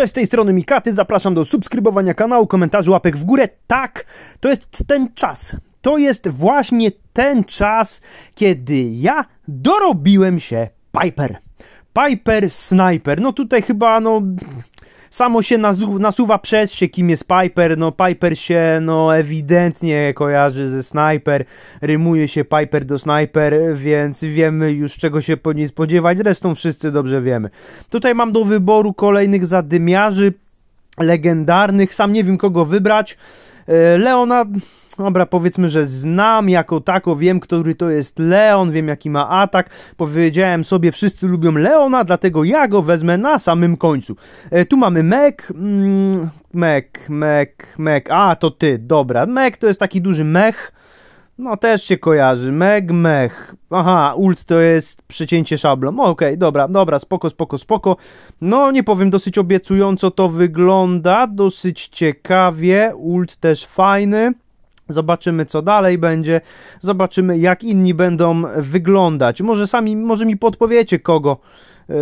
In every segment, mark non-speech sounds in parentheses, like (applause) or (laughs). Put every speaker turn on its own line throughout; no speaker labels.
Cześć, z tej strony Mikaty, zapraszam do subskrybowania kanału, komentarzy, łapek w górę. Tak, to jest ten czas. To jest właśnie ten czas, kiedy ja dorobiłem się Piper. Piper Sniper. No tutaj chyba, no, samo się nasuwa przez się, kim jest Piper. No, Piper się no, ewidentnie kojarzy ze Sniper. Rymuje się Piper do Sniper, więc wiemy już czego się po niej spodziewać. Zresztą wszyscy dobrze wiemy. Tutaj mam do wyboru kolejnych zadymiarzy legendarnych. Sam nie wiem kogo wybrać. E, Leona dobra, powiedzmy, że znam jako tako, wiem, który to jest Leon, wiem jaki ma atak, powiedziałem sobie, wszyscy lubią Leona, dlatego ja go wezmę na samym końcu. E, tu mamy Mech, Mech, mm, Mech, Mech. a to ty, dobra, Mech, to jest taki duży mech, no też się kojarzy. Meg, mech. Aha, ult to jest przecięcie szablon. Okej, okay, dobra, dobra, spoko, spoko, spoko. No nie powiem, dosyć obiecująco to wygląda, dosyć ciekawie. Ult też fajny. Zobaczymy, co dalej będzie, zobaczymy, jak inni będą wyglądać. Może sami, może mi podpowiecie, kogo. Eee,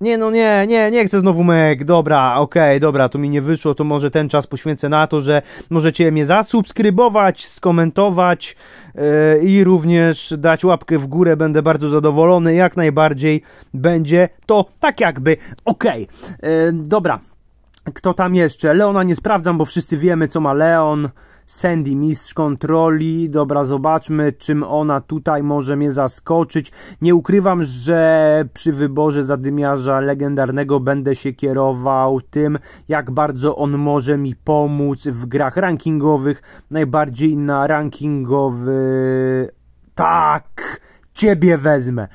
nie, no nie, nie, nie chcę znowu Meg. Dobra, okej, okay, dobra, to mi nie wyszło, to może ten czas poświęcę na to, że możecie mnie zasubskrybować, skomentować eee, i również dać łapkę w górę. Będę bardzo zadowolony, jak najbardziej będzie to tak jakby okej. Okay. Eee, dobra, kto tam jeszcze? Leona nie sprawdzam, bo wszyscy wiemy, co ma Leon. Sandy, mistrz kontroli. Dobra, zobaczmy, czym ona tutaj może mnie zaskoczyć. Nie ukrywam, że przy wyborze zadymiarza legendarnego będę się kierował tym, jak bardzo on może mi pomóc w grach rankingowych. Najbardziej na rankingowy... Tak! Ciebie wezmę!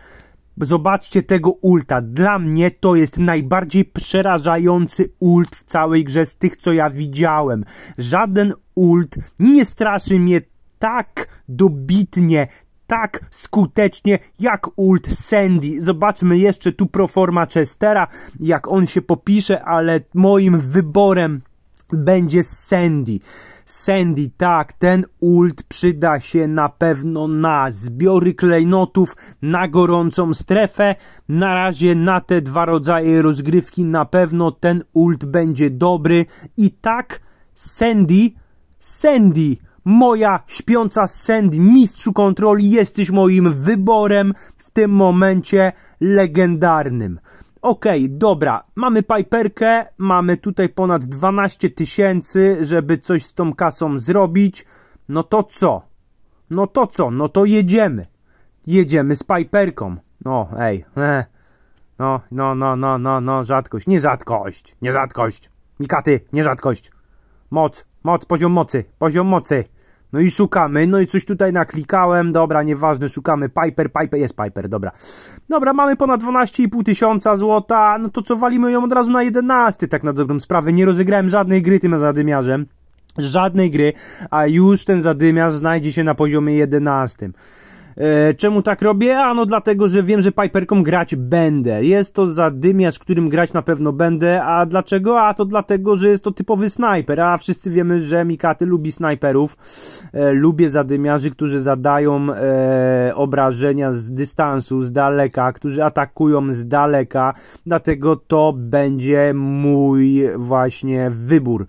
Zobaczcie tego ulta. Dla mnie to jest najbardziej przerażający ult w całej grze z tych, co ja widziałem. Żaden ult nie straszy mnie tak dobitnie, tak skutecznie jak ult Sandy. Zobaczmy jeszcze tu proforma Chestera, jak on się popisze, ale moim wyborem będzie Sandy. Sandy, tak, ten ult przyda się na pewno na zbiory klejnotów, na gorącą strefę. Na razie na te dwa rodzaje rozgrywki na pewno ten ult będzie dobry. I tak, Sandy, Sandy, moja śpiąca Sandy, mistrzu kontroli, jesteś moim wyborem w tym momencie legendarnym okej, okay, dobra, mamy Piperkę, mamy tutaj ponad 12 tysięcy, żeby coś z tą kasą zrobić, no to co? No to co? No to jedziemy. Jedziemy z Piperką. No, ej, no, no, no, no, no, no, rzadkość, nie rzadkość, nie rzadkość. Mikaty, nie rzadkość. Moc, moc, poziom mocy, poziom mocy. No i szukamy, no i coś tutaj naklikałem, dobra, nieważne, szukamy Piper, Piper, jest Piper, dobra. Dobra, mamy ponad 12,5 tysiąca złota, no to co, walimy ją od razu na 11, tak na dobrą sprawę, nie rozegrałem żadnej gry tym zadymiarzem, żadnej gry, a już ten zadymiarz znajdzie się na poziomie 11. E, czemu tak robię? A no dlatego, że wiem, że Piperką grać będę. Jest to zadymiarz, którym grać na pewno będę. A dlaczego? A to dlatego, że jest to typowy snajper. A wszyscy wiemy, że Mikaty lubi snajperów. E, lubię zadymiarzy, którzy zadają e, obrażenia z dystansu, z daleka, którzy atakują z daleka. Dlatego to będzie mój właśnie wybór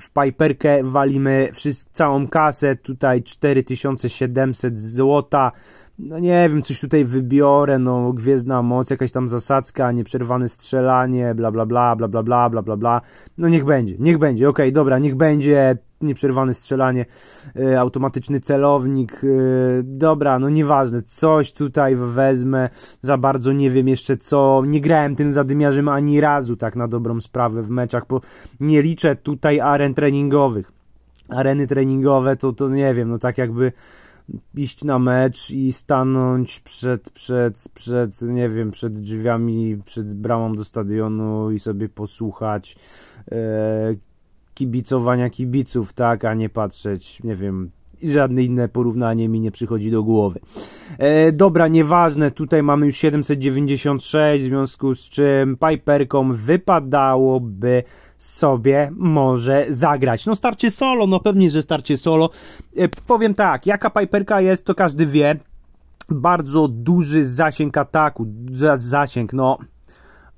w Piperkę walimy całą kasę, tutaj 4700 złota, no nie wiem, coś tutaj wybiorę, no Gwiezdna Moc, jakaś tam zasadzka, nieprzerwane strzelanie, bla bla bla, bla bla bla, bla bla bla, no niech będzie, niech będzie, okej, okay, dobra, niech będzie nieprzerwane strzelanie, e, automatyczny celownik, e, dobra, no nieważne, coś tutaj wezmę, za bardzo nie wiem jeszcze co, nie grałem tym zadymiarzem ani razu tak na dobrą sprawę w meczach, bo nie liczę tutaj aren treningowych. Areny treningowe to, to nie wiem, no tak jakby iść na mecz i stanąć przed, przed, przed, nie wiem, przed drzwiami, przed bramą do stadionu i sobie posłuchać e, kibicowania kibiców, tak, a nie patrzeć, nie wiem, żadne inne porównanie mi nie przychodzi do głowy. E, dobra, nieważne, tutaj mamy już 796, w związku z czym Piperkom wypadałoby sobie może zagrać. No starcie solo, no pewnie, że starcie solo. E, powiem tak, jaka Piperka jest, to każdy wie. Bardzo duży zasięg ataku, zasięg, no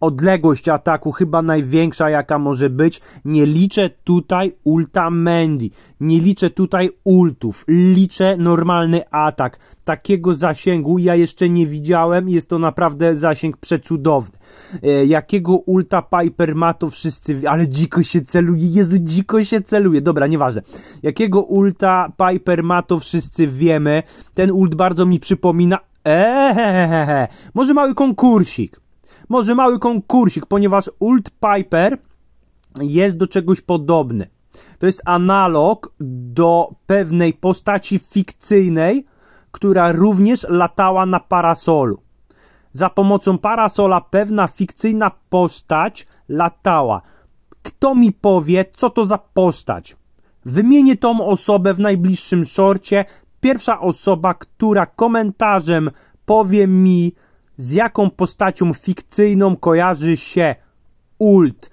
odległość ataku chyba największa jaka może być. Nie liczę tutaj ulta Mandy, nie liczę tutaj ultów, liczę normalny atak. Takiego zasięgu ja jeszcze nie widziałem, jest to naprawdę zasięg przecudowny. E, jakiego ulta Piper ma to wszyscy, ale dziko się celuje, Jezu dziko się celuje, dobra nieważne. Jakiego ulta Piper ma to wszyscy wiemy, ten ult bardzo mi przypomina Eee, może mały konkursik może mały konkursik, ponieważ Ult Piper jest do czegoś podobny. To jest analog do pewnej postaci fikcyjnej, która również latała na parasolu. Za pomocą parasola pewna fikcyjna postać latała. Kto mi powie, co to za postać? Wymienię tą osobę w najbliższym szorcie. Pierwsza osoba, która komentarzem powie mi, z jaką postacią fikcyjną kojarzy się Ult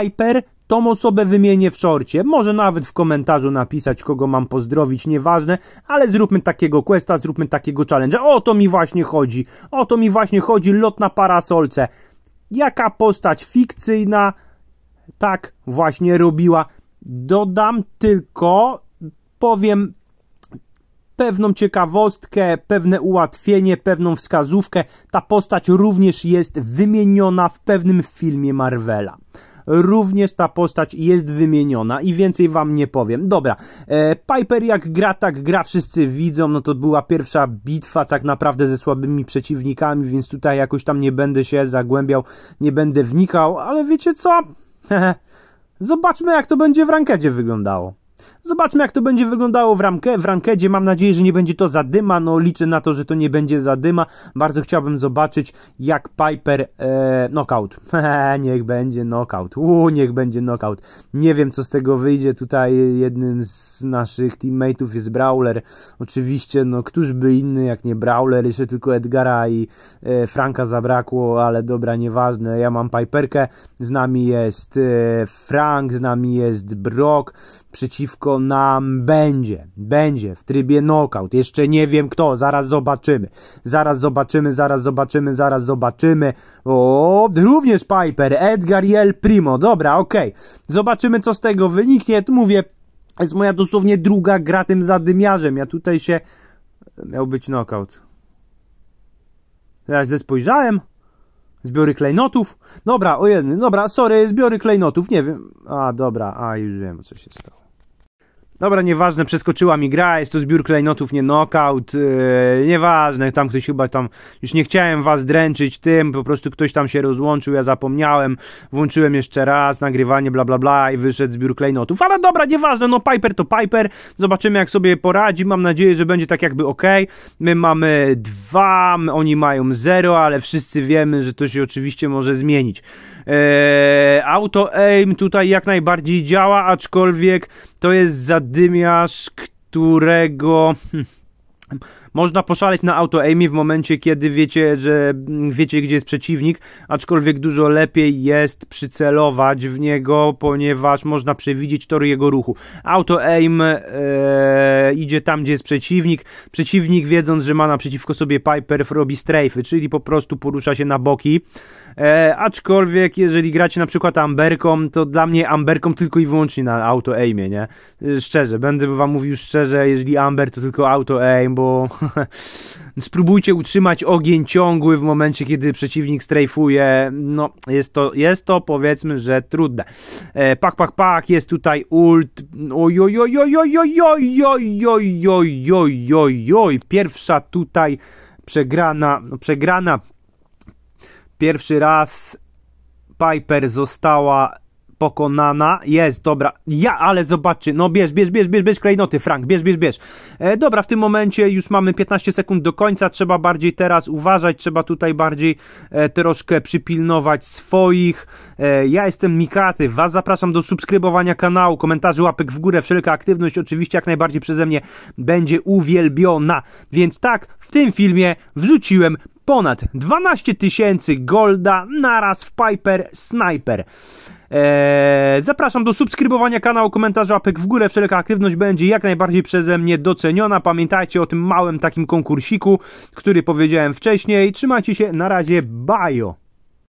Piper, tą osobę wymienię w szorcie. Może nawet w komentarzu napisać, kogo mam pozdrowić, nieważne, ale zróbmy takiego questa, zróbmy takiego challenge'a. O to mi właśnie chodzi. O to mi właśnie chodzi, lot na parasolce. Jaka postać fikcyjna tak właśnie robiła. Dodam tylko, powiem pewną ciekawostkę, pewne ułatwienie, pewną wskazówkę. Ta postać również jest wymieniona w pewnym filmie Marvela również ta postać jest wymieniona i więcej wam nie powiem. Dobra, e, Piper jak gra, tak gra, wszyscy widzą, no to była pierwsza bitwa tak naprawdę ze słabymi przeciwnikami, więc tutaj jakoś tam nie będę się zagłębiał, nie będę wnikał, ale wiecie co? (laughs) Zobaczmy jak to będzie w rankedzie wyglądało. Zobaczmy, jak to będzie wyglądało w, ramke, w rankedzie. Mam nadzieję, że nie będzie to zadyma. No, liczę na to, że to nie będzie zadyma. Bardzo chciałbym zobaczyć, jak Piper... E, knockout. (laughs) niech będzie knockout. Uuu, niech będzie knockout. Nie wiem, co z tego wyjdzie. Tutaj jednym z naszych teammateów jest Brawler. Oczywiście, no, któż by inny, jak nie Brawler. Jeszcze tylko Edgara i e, Franka zabrakło, ale dobra, nieważne. Ja mam Piperkę. Z nami jest e, Frank, z nami jest Brock. Przeciwko nam będzie. Będzie w trybie knockout. Jeszcze nie wiem kto, zaraz zobaczymy. Zaraz zobaczymy, zaraz zobaczymy, zaraz zobaczymy. O, również Piper, Edgar i El Primo. Dobra, okej. Okay. Zobaczymy co z tego wyniknie. Tu mówię, jest moja dosłownie druga gra tym zadymiarzem. Ja tutaj się... Miał być knockout. Ja źle spojrzałem. Zbiory klejnotów? Dobra, o jednym, dobra, sorry, zbiory klejnotów, nie wiem. A, dobra, a już wiem, co się stało. Dobra, nieważne, przeskoczyła mi gra, jest to zbiór klejnotów, nie knockout, yy, nieważne, tam ktoś chyba tam, już nie chciałem was dręczyć tym, po prostu ktoś tam się rozłączył, ja zapomniałem, włączyłem jeszcze raz nagrywanie, bla bla bla i wyszedł zbiór klejnotów, ale dobra, nieważne, no Piper to Piper, zobaczymy jak sobie poradzi, mam nadzieję, że będzie tak jakby ok, my mamy dwa, oni mają zero, ale wszyscy wiemy, że to się oczywiście może zmienić. Eee, auto aim tutaj jak najbardziej działa, aczkolwiek to jest zadymiarz, którego... Hm, można poszaleć na auto aimie w momencie, kiedy wiecie, że mm, wiecie, gdzie jest przeciwnik, aczkolwiek dużo lepiej jest przycelować w niego, ponieważ można przewidzieć tory jego ruchu. Auto aim e, idzie tam, gdzie jest przeciwnik. Przeciwnik, wiedząc, że ma naprzeciwko sobie Piper, robi strajfy, czyli po prostu porusza się na boki. E, aczkolwiek, jeżeli gracie na przykład Amberką, to dla mnie Amberką tylko i wyłącznie na auto aimie, nie? szczerze, będę wam mówił szczerze, jeżeli Amber to tylko auto aim, bo spróbujcie utrzymać ogień ciągły w momencie, kiedy przeciwnik strajfuje. No, jest to, jest to powiedzmy, że trudne. E, pak, pak, pak, jest tutaj ult. Ojojojojojojojojojojojojojoj. Pierwsza tutaj przegrana, przegrana Pierwszy raz Piper została pokonana. Jest, dobra. Ja, ale zobaczy. No bierz, bierz, bierz, bierz, bierz klejnoty, Frank. Bierz, bierz, bierz. E, dobra, w tym momencie już mamy 15 sekund do końca. Trzeba bardziej teraz uważać. Trzeba tutaj bardziej e, troszkę przypilnować swoich. E, ja jestem Mikaty. Was zapraszam do subskrybowania kanału. Komentarzy, łapek w górę. Wszelka aktywność oczywiście jak najbardziej przeze mnie będzie uwielbiona. Więc tak, w tym filmie wrzuciłem ponad 12 tysięcy golda naraz w Piper Sniper. Eee, zapraszam do subskrybowania kanału, komentarza, łapek w górę. Wszelka aktywność będzie jak najbardziej przeze mnie doceniona. Pamiętajcie o tym małym takim konkursiku, który powiedziałem wcześniej. Trzymajcie się, na razie, bajo!